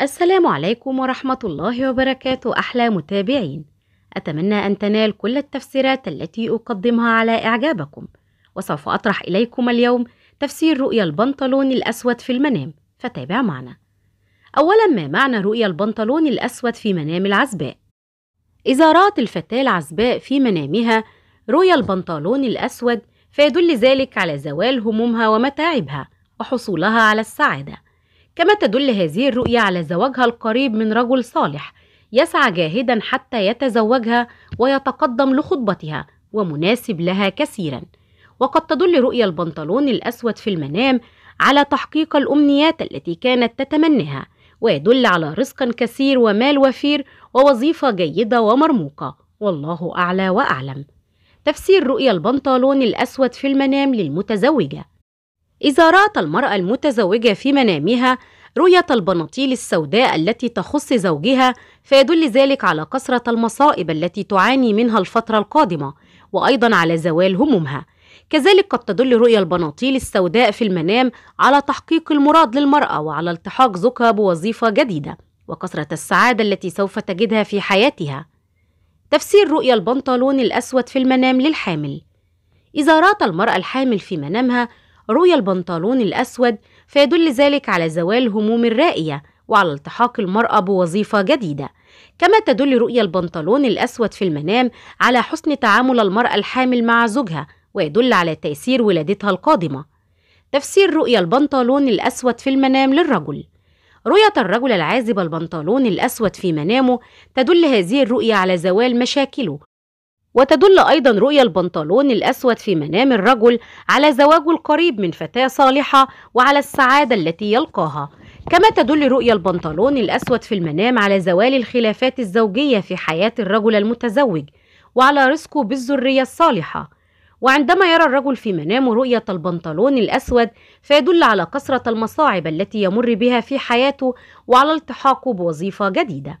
السلام عليكم ورحمة الله وبركاته أحلى متابعين أتمنى أن تنال كل التفسيرات التي أقدمها على إعجابكم وسوف أطرح إليكم اليوم تفسير رؤيا البنطلون الأسود في المنام فتابع معنا أولا ما معنى رؤيا البنطلون الأسود في منام العزباء؟ إذا رأت الفتاة العزباء في منامها رؤيا البنطلون الأسود فيدل ذلك على زوال همومها ومتاعبها وحصولها على السعادة كما تدل هذه الرؤية على زواجها القريب من رجل صالح يسعى جاهدا حتى يتزوجها ويتقدم لخطبتها ومناسب لها كثيرا وقد تدل رؤية البنطلون الأسود في المنام على تحقيق الأمنيات التي كانت تتمنها ويدل على رزق كثير ومال وفير ووظيفة جيدة ومرموقة والله أعلى وأعلم تفسير رؤية البنطلون الأسود في المنام للمتزوجة إذا رأت المرأة المتزوجة في منامها رؤية البناطيل السوداء التي تخص زوجها فيدل ذلك على كثرة المصائب التي تعاني منها الفترة القادمة وأيضا على زوال همومها كذلك قد تدل رؤية البناطيل السوداء في المنام على تحقيق المراد للمرأة وعلى التحاق زوجها بوظيفة جديدة وكثرة السعادة التي سوف تجدها في حياتها تفسير رؤية البنطلون الأسود في المنام للحامل إذا رأت المرأة الحامل في منامها روي البنطلون الأسود فيدل ذلك على زوال هموم الرائية وعلى التحاق المرأة بوظيفة جديدة كما تدل رؤية البنطلون الأسود في المنام على حسن تعامل المرأة الحامل مع زوجها ويدل على تيسير ولادتها القادمة تفسير رؤية البنطلون الأسود في المنام للرجل رؤية الرجل العازب البنطلون الأسود في منامه تدل هذه الرؤية على زوال مشاكله وتدل أيضا رؤية البنطلون الأسود في منام الرجل على زواجه القريب من فتاة صالحة وعلى السعادة التي يلقاها كما تدل رؤية البنطلون الأسود في المنام على زوال الخلافات الزوجية في حياة الرجل المتزوج وعلى رزقه بالذرية الصالحة وعندما يرى الرجل في منامه رؤية البنطلون الأسود فيدل على كثرة المصاعب التي يمر بها في حياته وعلى التحاقه بوظيفة جديدة